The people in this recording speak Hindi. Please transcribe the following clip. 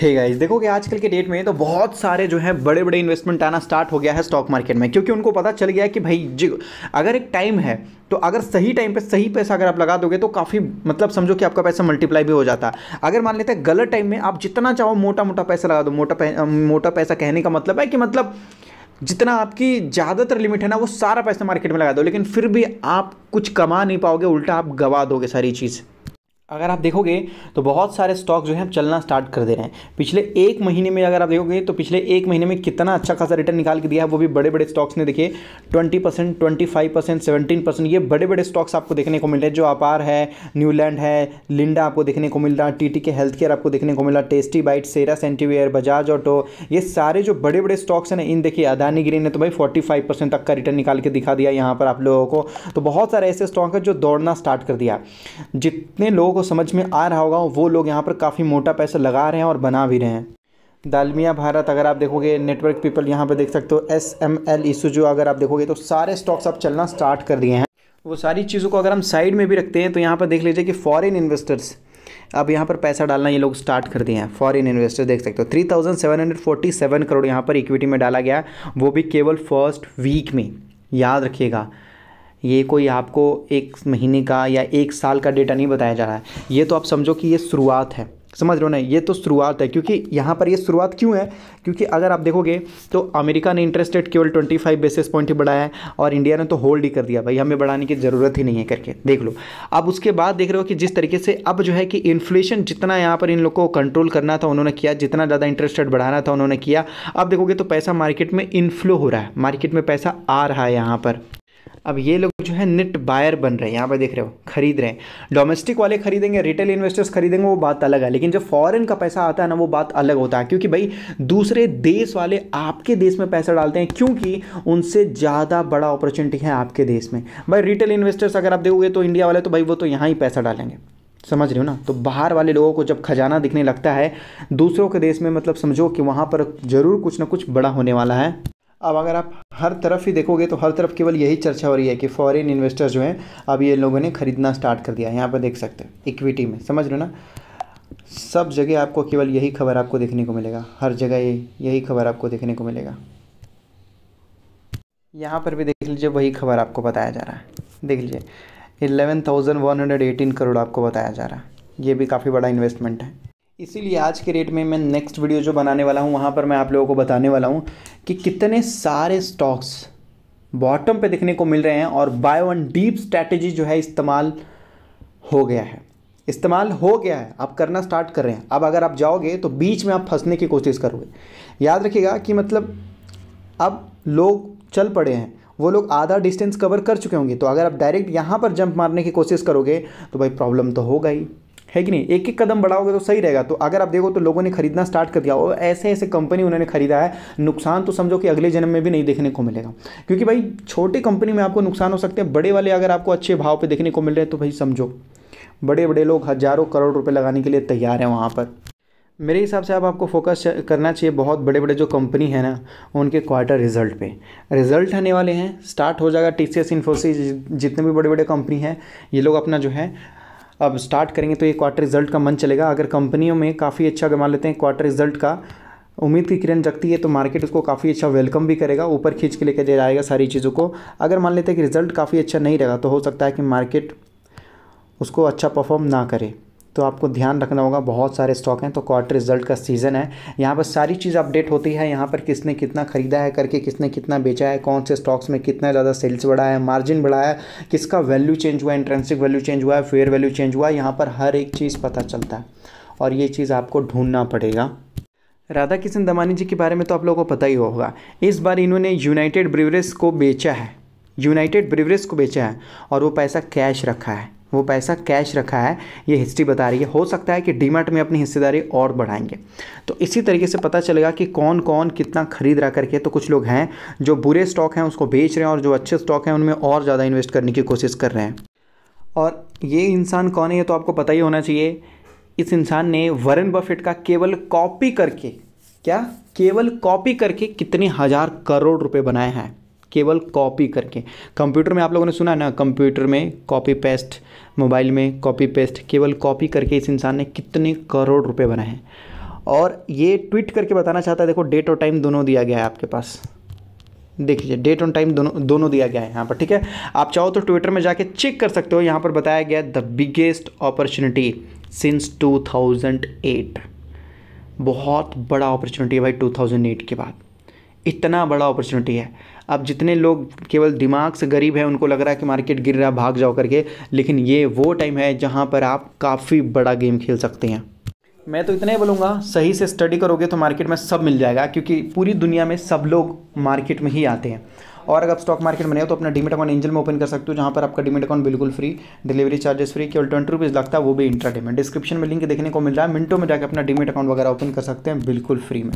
हे hey गाइस देखो कि आजकल के डेट में तो बहुत सारे जो है बड़े बड़े इन्वेस्टमेंट आना स्टार्ट हो गया है स्टॉक मार्केट में क्योंकि उनको पता चल गया कि भाई जी अगर एक टाइम है तो अगर सही टाइम पे सही पैसा अगर आप लगा दोगे तो काफ़ी मतलब समझो कि आपका पैसा मल्टीप्लाई भी हो जाता है अगर मान लेते हैं गलत टाइम में आप जितना चाहो मोटा मोटा पैसा लगा दो मोटा पै, मोटा पैसा कहने का मतलब है कि मतलब जितना आपकी ज़्यादातर लिमिट है ना वो सारा पैसा मार्केट में लगा दो लेकिन फिर भी आप कुछ कमा नहीं पाओगे उल्टा आप गवा दोगे सारी चीज़ अगर आप देखोगे तो बहुत सारे स्टॉक जो है हम चलना स्टार्ट कर दे रहे हैं पिछले एक महीने में अगर आप देखोगे तो पिछले एक महीने में कितना अच्छा खासा रिटर्न निकाल के दिया है वो भी बड़े बड़े स्टॉक्स ने देखिए 20 percent twenty five percent seventeen percent ये बड़े बड़े स्टॉक्स आपको देखने को मिल रहे हैं जो अपार है न्यूलैंड है लिंडा आपको देखने को मिल रहा है टी के हेल्थ केयर आपको देखने को मिला tasty bite Cera sanitaryware Bajaj auto ये सारे जो बड़े बड़े स्टॉक्स हैं ना इन देखिए अदानी गिरी ने तो भाई फोर्टी तक का रिटर्न निकाल के दिखा दिया यहाँ पर आप लोगों को तो बहुत सारे ऐसे स्टॉक हैं जो दौड़ना स्टार्ट कर दिया जितने लोग को समझ में आ रहा होगा वो लोग यहाँ पर काफ़ी मोटा पैसा लगा रहे हैं और बना भी रहे हैं दालमिया भारत अगर आप देखोगे नेटवर्क पीपल यहाँ पर देख सकते हो एस एम एल इशू जो अगर आप देखोगे तो सारे स्टॉक्स अब चलना स्टार्ट कर दिए हैं वो सारी चीज़ों को अगर हम साइड में भी रखते हैं तो यहाँ पर देख लीजिए कि फॉरेन इन्वेस्टर्स अब यहाँ पर पैसा डालना ये लोग स्टार्ट कर दिए हैं फॉरेन इन्वेस्टर देख सकते हो थ्री थाउजेंड करोड़ यहाँ पर इक्विटी में डाला गया वो भी केवल फर्स्ट वीक में याद रखिएगा ये कोई आपको एक महीने का या एक साल का डेटा नहीं बताया जा रहा है ये तो आप समझो कि ये शुरुआत है समझ लो ना ये तो शुरुआत है क्योंकि यहाँ पर ये शुरुआत क्यों है क्योंकि अगर आप देखोगे तो अमेरिका ने इंटरेस्ट रेट केवल 25 बेसिस पॉइंट ही बढ़ाया है और इंडिया ने तो होल्ड ही कर दिया भाई हमें बढ़ाने की ज़रूरत ही नहीं है करके देख लो अब उसके बाद देख रहे हो कि जिस तरीके से अब जो है कि इन्फ्लेशन जितना यहाँ पर इन लोग को कंट्रोल करना था उन्होंने किया जितना ज़्यादा इंटरेस्ट रेट बढ़ाना था उन्होंने किया अब देखोगे तो पैसा मार्केट में इनफ्लो हो रहा है मार्केट में पैसा आ रहा है यहाँ पर अब ये लोग जो है नेट बायर बन रहे हैं यहाँ पर देख रहे हो खरीद रहे हैं डोमेस्टिक वाले खरीदेंगे रिटेल इन्वेस्टर्स खरीदेंगे वो बात अलग है लेकिन जब फॉरेन का पैसा आता है ना वो बात अलग होता है क्योंकि भाई दूसरे देश वाले आपके देश में पैसा डालते हैं क्योंकि उनसे ज़्यादा बड़ा अपॉर्चुनिटी है आपके देश में भाई रिटेल इन्वेस्टर्स अगर आप देखोगे तो इंडिया वाले तो भाई वो तो यहाँ ही पैसा डालेंगे समझ रहे हो ना तो बाहर वाले लोगों को जब खजाना दिखने लगता है दूसरों के देश में मतलब समझो कि वहाँ पर ज़रूर कुछ ना कुछ बड़ा होने वाला है अब अगर आप हर तरफ ही देखोगे तो हर तरफ केवल यही चर्चा हो रही है कि फॉरेन इन्वेस्टर्स जो हैं अब ये लोगों ने खरीदना स्टार्ट कर दिया है यहाँ पर देख सकते हैं इक्विटी में समझ लो ना सब जगह आपको केवल यही खबर आपको देखने को मिलेगा हर जगह ये यही खबर आपको देखने को मिलेगा यहाँ पर भी देख लीजिए वही खबर आपको बताया जा रहा है देख लीजिए eleven thousand one hundred eighteen crore आपको बताया जा रहा है ये भी काफ़ी बड़ा इन्वेस्टमेंट है इसीलिए आज के रेट में मैं नेक्स्ट वीडियो जो बनाने वाला हूँ वहाँ पर मैं आप लोगों को बताने वाला हूँ कि कितने सारे स्टॉक्स बॉटम पे देखने को मिल रहे हैं और बाय वन डीप स्ट्रैटेजी जो है इस्तेमाल हो गया है इस्तेमाल हो गया है आप करना स्टार्ट कर रहे हैं अब अगर आप जाओगे तो बीच में आप फंसने की कोशिश करोगे याद रखिएगा कि मतलब अब लोग चल पड़े हैं वो लोग आधा डिस्टेंस कवर कर चुके होंगे तो अगर आप डायरेक्ट यहाँ पर जंप मारने की कोशिश करोगे तो भाई प्रॉब्लम तो होगा ही है कि नहीं एक एक कदम बढ़ाओगे तो सही रहेगा तो अगर आप देखो तो लोगों ने खरीदना स्टार्ट कर दिया और ऐसे ऐसे कंपनी उन्होंने खरीदा है नुकसान तो समझो कि अगले जन्म में भी नहीं देखने को मिलेगा क्योंकि भाई छोटी कंपनी में आपको नुकसान हो सकते हैं बड़े वाले अगर आपको अच्छे भाव पर देखने को मिल रहे हैं तो भाई समझो बड़े बड़े लोग हज़ारों करोड़ रुपये लगाने के लिए तैयार हैं वहाँ पर मेरे हिसाब से आप आपको फोकस करना चाहिए बहुत बड़े बड़े जो कंपनी है ना उनके क्वार्टर रिजल्ट पे रिजल्ट आने वाले हैं स्टार्ट हो जाएगा टी सी एस इन्फोसिस जितने भी बड़े बड़े कंपनी हैं ये लोग अपना जो है अब स्टार्ट करेंगे तो ये क्वार्टर रिजल्ट का मन चलेगा अगर कंपनियों में काफ़ी अच्छा कमा लेते हैं क्वार्टर रिजल्ट का उम्मीद की किरण जगती है तो मार्केट उसको काफ़ी अच्छा वेलकम भी करेगा ऊपर खींच के लेकर जाएगा सारी चीज़ों को अगर मान लेते हैं कि रिजल्ट काफ़ी अच्छा नहीं रहेगा तो हो सकता है कि मार्केट उसको अच्छा परफॉर्म ना करे तो आपको ध्यान रखना होगा बहुत सारे स्टॉक हैं तो क्वार्टर रिजल्ट का सीज़न है यहाँ पर सारी चीज़ अपडेट होती है यहाँ पर किसने कितना खरीदा है करके किसने कितना बेचा है कौन से स्टॉक्स में कितना ज़्यादा सेल्स बढ़ा है मार्जिन बढ़ा है किसका वैल्यू चेंज हुआ है इंट्रेंसिक वैल्यू चेंज हुआ है फेयर वैल्यू चेंज हुआ है यहाँ पर हर एक चीज़ पता चलता है और ये चीज़ आपको ढूंढना पड़ेगा राधा किशन दमानी जी के बारे में तो आप लोगों को पता ही होगा इस बार इन्होंने यूनाइटेड ब्रिवरेज को बेचा है यूनाइटेड ब्रिवरेज को बेचा है और वो पैसा कैश रखा है वो पैसा कैश रखा है ये हिस्ट्री बता रही है हो सकता है कि डीमार्ट में अपनी हिस्सेदारी और बढ़ाएंगे तो इसी तरीके से पता चलेगा कि कौन कौन कितना खरीद रहा करके तो कुछ लोग हैं जो बुरे स्टॉक हैं उसको बेच रहे हैं और जो अच्छे स्टॉक हैं उनमें और ज़्यादा इन्वेस्ट करने की कोशिश कर रहे हैं और ये इंसान कौन है ये तो आपको पता ही होना चाहिए इस इंसान ने वरन बफेट का केवल कॉपी करके क्या केवल कॉपी करके कितने हज़ार करोड़ रुपए बनाए हैं केवल कॉपी करके कंप्यूटर में आप लोगों ने सुना ना कंप्यूटर में कॉपी पेस्ट मोबाइल में कॉपी पेस्ट केवल कॉपी करके इस इंसान ने कितने करोड़ रुपए बनाए हैं और ये ट्वीट करके बताना चाहता है देखो डेट और टाइम दोनों दिया गया है आपके पास देख लीजिए डेट ऑन टाइम दोनों दोनों दिया गया है यहाँ पर ठीक है आप चाहो तो ट्विटर में जाके चेक कर सकते हो यहाँ पर बताया गया द बिगेस्ट अपॉर्चुनिटी सिंस 2008 बहुत बड़ा अपॉर्चुनिटी है भाई 2008 के बाद इतना बड़ा अपॉर्चुनिटी है अब जितने लोग केवल दिमाग से गरीब है उनको लग रहा है कि मार्केट गिर रहा है भाग जाओ करके लेकिन ये वो टाइम है जहाँ पर आप काफ़ी बड़ा गेम खेल सकते हैं मैं तो इतना ही बोलूँगा सही से स्टडी करोगे तो मार्केट में सब मिल जाएगा क्योंकि पूरी दुनिया में सब लोग मार्केट में ही आते हैं और अगर आप स्टॉक मार्केट में हो तो अपना डीमेट अकाउंट एंजल में ओपन कर सकते हो जहाँ पर आपका डीमेट अकाउंट बिल्कुल फ्री डिलीवरी चार्जेस फ्री केवल ट्वेंटी रुपीज़ लगता है वो भी इंट्राडे में डिस्क्रिप्शन में लिंक देखने को मिल रहा है मिनटों में जाकर अपना डीमेट अकाउंट वगैरह ओपन कर सकते हैं बिल्कुल फ्री में